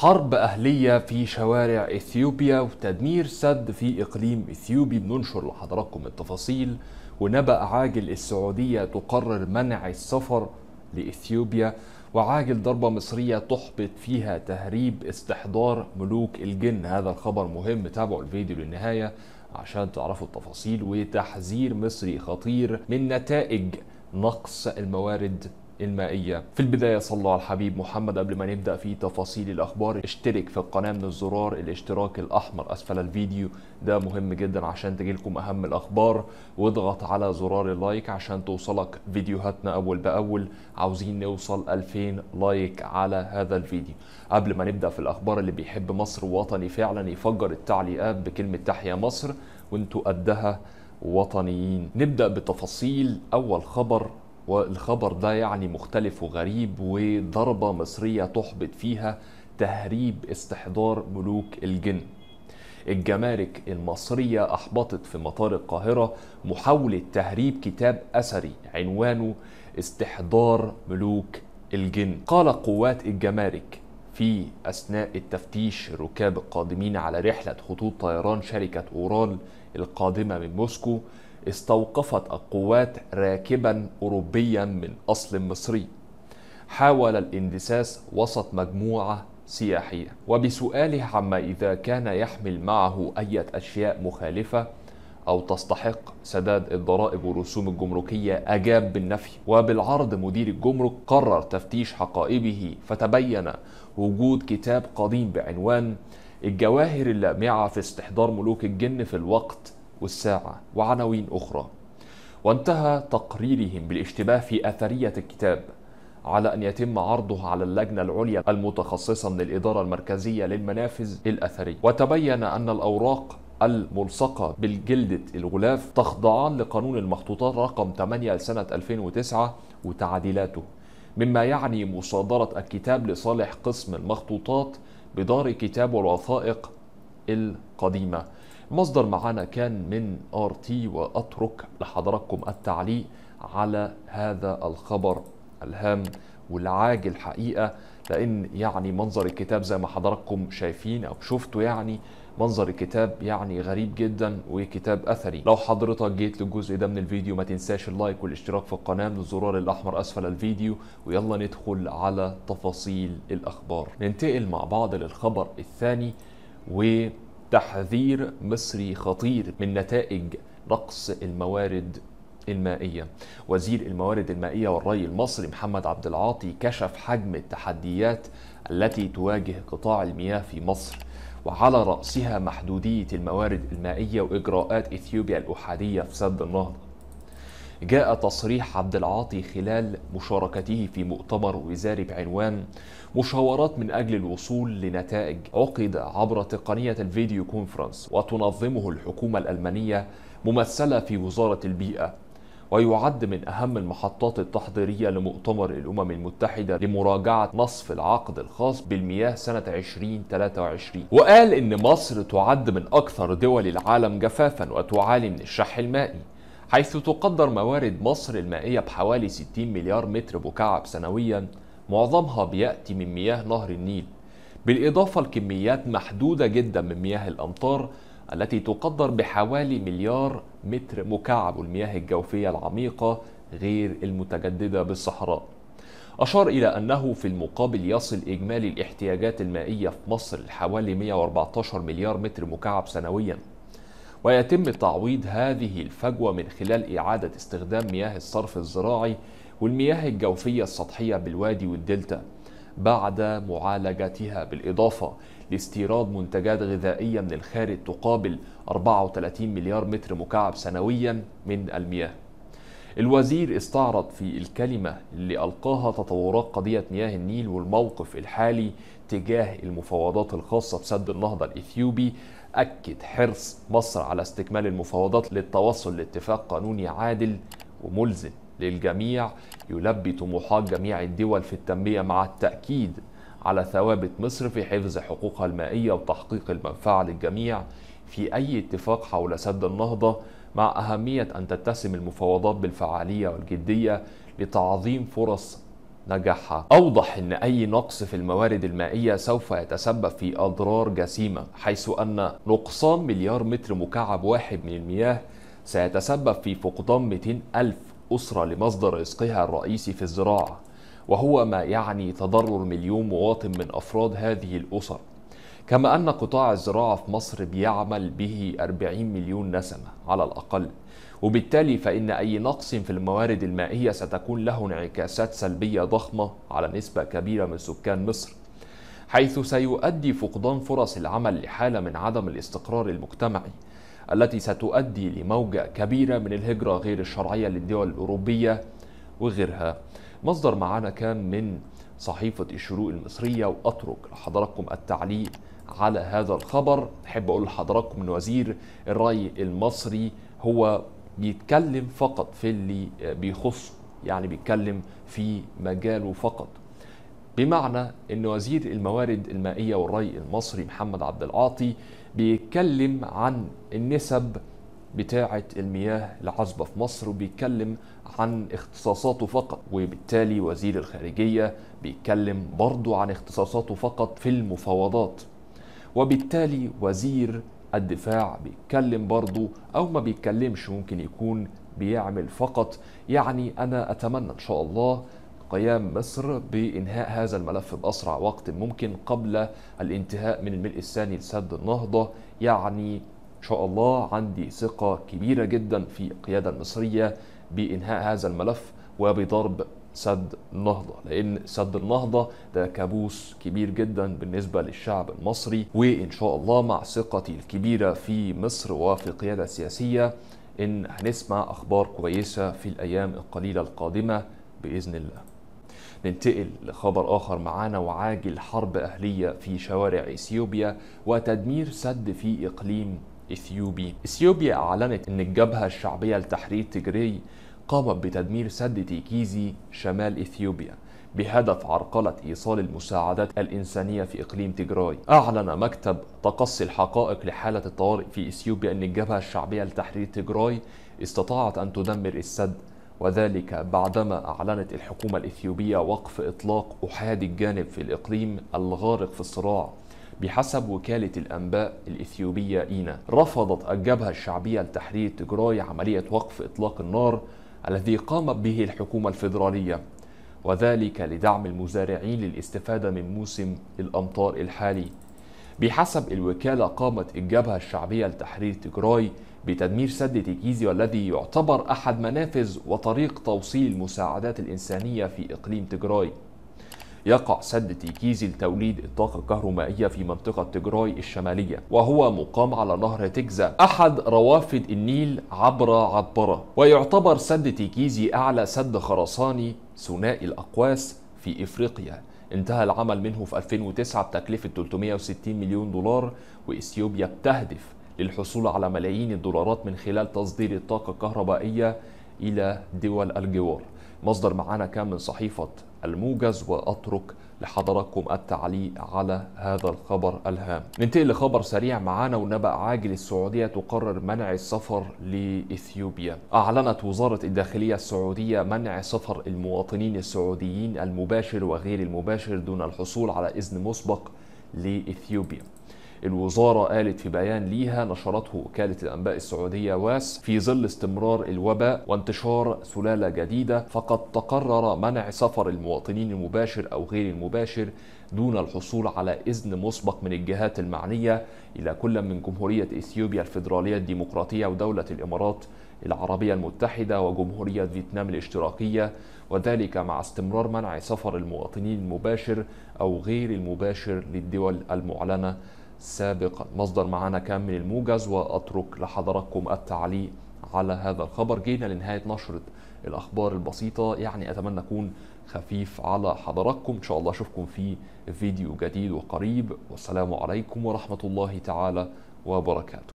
حرب أهلية في شوارع إثيوبيا وتدمير سد في إقليم إثيوبي بننشر لحضراتكم التفاصيل ونبأ عاجل السعودية تقرر منع السفر لإثيوبيا وعاجل ضربة مصرية تحبط فيها تهريب استحضار ملوك الجن هذا الخبر مهم تابعوا الفيديو للنهاية عشان تعرفوا التفاصيل وتحذير مصري خطير من نتائج نقص الموارد المائية في البداية صلوا على الحبيب محمد قبل ما نبدأ في تفاصيل الأخبار اشترك في القناة من الزرار الاشتراك الأحمر أسفل الفيديو ده مهم جدا عشان تجيلكم أهم الأخبار واضغط على زرار اللايك عشان توصلك فيديوهاتنا أول بأول عاوزين نوصل 2000 لايك على هذا الفيديو قبل ما نبدأ في الأخبار اللي بيحب مصر وطني فعلا يفجر التعليقات بكلمة تحيا مصر وانتوا قدها وطنيين نبدأ بتفاصيل أول خبر والخبر ده يعني مختلف وغريب وضربة مصرية تحبط فيها تهريب استحضار ملوك الجن الجمارك المصرية أحبطت في مطار القاهرة محاولة تهريب كتاب أثري عنوانه استحضار ملوك الجن قال قوات الجمارك في أثناء التفتيش الركاب القادمين على رحلة خطوط طيران شركة أورال القادمة من موسكو استوقفت القوات راكبا أوروبيا من أصل مصري حاول الاندساس وسط مجموعة سياحية وبسؤاله عما إذا كان يحمل معه أي أشياء مخالفة أو تستحق سداد الضرائب والرسوم الجمركية أجاب بالنفي وبالعرض مدير الجمرك قرر تفتيش حقائبه فتبين وجود كتاب قديم بعنوان الجواهر اللامعة في استحضار ملوك الجن في الوقت والساعة وعناوين أخرى وانتهى تقريرهم بالاشتباه في أثرية الكتاب على أن يتم عرضه على اللجنة العليا المتخصصة من الإدارة المركزية للمنافذ الأثرية وتبين أن الأوراق الملصقة بالجلدة الغلاف تخضعان لقانون المخطوطات رقم 8 لسنة 2009 وتعديلاته مما يعني مصادرة الكتاب لصالح قسم المخطوطات بدار كتاب والوثائق القديمة المصدر معانا كان من ار تي واترك لحضراتكم التعليق على هذا الخبر الهام والعاجل حقيقه لان يعني منظر الكتاب زي ما حضراتكم شايفين او شفتوا يعني منظر الكتاب يعني غريب جدا وكتاب اثري لو حضرتك جيت للجزء ده من الفيديو ما تنساش اللايك والاشتراك في القناه من الزرار الاحمر اسفل الفيديو ويلا ندخل على تفاصيل الاخبار ننتقل مع بعض للخبر الثاني و تحذير مصري خطير من نتائج نقص الموارد المائية وزير الموارد المائية والري المصري محمد عبد العاطي كشف حجم التحديات التي تواجه قطاع المياه في مصر وعلى رأسها محدودية الموارد المائية وإجراءات إثيوبيا الأحادية في سد النهضة جاء تصريح عبد العاطي خلال مشاركته في مؤتمر وزاري بعنوان مشاورات من أجل الوصول لنتائج عقد عبر تقنية الفيديو كونفرنس وتنظمه الحكومة الألمانية ممثلة في وزارة البيئة ويعد من أهم المحطات التحضيرية لمؤتمر الأمم المتحدة لمراجعة نصف العقد الخاص بالمياه سنة 2023 وقال إن مصر تعد من أكثر دول العالم جفافا وتعاني من الشح المائي حيث تقدر موارد مصر المائية بحوالي 60 مليار متر مكعب سنويا معظمها بيأتي من مياه نهر النيل بالإضافة لكميات محدودة جدا من مياه الأمطار التي تقدر بحوالي مليار متر مكعب والمياه الجوفية العميقة غير المتجددة بالصحراء أشار إلى أنه في المقابل يصل إجمالي الاحتياجات المائية في مصر لحوالي 114 مليار متر مكعب سنوياً ويتم تعويض هذه الفجوة من خلال إعادة استخدام مياه الصرف الزراعي والمياه الجوفية السطحية بالوادي والدلتا بعد معالجتها بالإضافة لاستيراد منتجات غذائية من الخارج تقابل 34 مليار متر مكعب سنويا من المياه الوزير استعرض في الكلمة اللي ألقاها تطورات قضية مياه النيل والموقف الحالي تجاه المفاوضات الخاصة بسد النهضة الإثيوبي أكد حرص مصر على استكمال المفاوضات للتوصل لاتفاق قانوني عادل وملزم للجميع يلبي طموحات جميع الدول في التنمية مع التأكيد على ثوابت مصر في حفظ حقوقها المائية وتحقيق المنفعة للجميع في أي اتفاق حول سد النهضة مع أهمية أن تتسم المفاوضات بالفعالية والجدية لتعظيم فرص نجاحها أوضح أن أي نقص في الموارد المائية سوف يتسبب في أضرار جسيمة حيث أن نقصان مليار متر مكعب واحد من المياه سيتسبب في فقدان 200 ألف أسرة لمصدر رزقها الرئيسي في الزراعة وهو ما يعني تضرر مليون مواطن من أفراد هذه الأسر كما أن قطاع الزراعة في مصر بيعمل به 40 مليون نسمة على الأقل وبالتالي فإن أي نقص في الموارد المائية ستكون له انعكاسات سلبية ضخمة على نسبة كبيرة من سكان مصر حيث سيؤدي فقدان فرص العمل لحالة من عدم الاستقرار المجتمعي التي ستؤدي لموجة كبيرة من الهجرة غير الشرعية للدول الأوروبية وغيرها مصدر معانا كان من صحيفة الشروق المصرية وأترك لحضراتكم التعليق على هذا الخبر احب اقول لحضراتكم ان وزير الري المصري هو بيتكلم فقط في اللي بيخصه يعني بيتكلم في مجاله فقط بمعنى ان وزير الموارد المائيه والري المصري محمد عبد العاطي بيتكلم عن النسب بتاعه المياه العذبه في مصر وبيتكلم عن اختصاصاته فقط وبالتالي وزير الخارجيه بيتكلم برضه عن اختصاصاته فقط في المفاوضات وبالتالي وزير الدفاع بيتكلم برضه أو ما بيتكلمش ممكن يكون بيعمل فقط يعني أنا أتمنى إن شاء الله قيام مصر بإنهاء هذا الملف بأسرع وقت ممكن قبل الانتهاء من الملء الثاني لسد النهضة يعني إن شاء الله عندي ثقة كبيرة جدا في القيادة المصرية بإنهاء هذا الملف وبضرب سد النهضة لأن سد النهضة ده كابوس كبير جدا بالنسبة للشعب المصري وإن شاء الله مع ثقتي الكبيرة في مصر وفي القيادة السياسية إن هنسمع أخبار كويسة في الأيام القليلة القادمة بإذن الله ننتقل لخبر آخر معانا وعاجل حرب أهلية في شوارع إثيوبيا وتدمير سد في إقليم إثيوبي إثيوبيا أعلنت أن الجبهة الشعبية لتحرير تجري قامت بتدمير سد تيكيزي شمال إثيوبيا بهدف عرقلة إيصال المساعدات الإنسانية في إقليم تجراي أعلن مكتب تقصي الحقائق لحالة الطوارئ في إثيوبيا أن الجبهة الشعبية لتحرير تجراي استطاعت أن تدمر السد وذلك بعدما أعلنت الحكومة الإثيوبية وقف إطلاق أحادي الجانب في الإقليم الغارق في الصراع بحسب وكالة الأنباء الإثيوبية إينا رفضت الجبهة الشعبية لتحرير تجراي عملية وقف إطلاق النار الذي قامت به الحكومة الفيدرالية وذلك لدعم المزارعين للاستفادة من موسم الأمطار الحالي بحسب الوكالة قامت الجبهة الشعبية لتحرير تجراي بتدمير سد تيكيزي والذي يعتبر أحد منافذ وطريق توصيل المساعدات الإنسانية في إقليم تجراي يقع سد تيكيزي لتوليد الطاقة الكهرومائية في منطقة تجراي الشمالية وهو مقام على نهر تجزا أحد روافد النيل عبر عطبرة ويعتبر سد تيكيزي أعلى سد خرساني ثنائي الأقواس في إفريقيا انتهى العمل منه في 2009 بتكلفة 360 مليون دولار وإثيوبيا بتهدف للحصول على ملايين الدولارات من خلال تصدير الطاقة الكهربائية إلى دول الجوار مصدر معانا كان من صحيفة الموجز وأترك لحضراتكم التعليق على هذا الخبر الهام ننتقل لخبر سريع معانا ونبأ عاجل السعودية تقرر منع السفر لإثيوبيا أعلنت وزارة الداخلية السعودية منع سفر المواطنين السعوديين المباشر وغير المباشر دون الحصول على إذن مسبق لإثيوبيا الوزارة قالت في بيان ليها نشرته وكالة الأنباء السعودية واس في ظل استمرار الوباء وانتشار سلالة جديدة فقد تقرر منع سفر المواطنين المباشر أو غير المباشر دون الحصول على إذن مسبق من الجهات المعنية إلى كل من جمهورية إثيوبيا الفيدرالية الديمقراطية ودولة الإمارات العربية المتحدة وجمهورية فيتنام الاشتراكية وذلك مع استمرار منع سفر المواطنين المباشر أو غير المباشر للدول المعلنة سابقا مصدر معانا كامل الموجز وأترك لحضراتكم التعليق على هذا الخبر جينا لنهاية نشرة الأخبار البسيطة يعني أتمنى أكون خفيف على حضراتكم إن شاء الله أشوفكم في فيديو جديد وقريب والسلام عليكم ورحمة الله تعالى وبركاته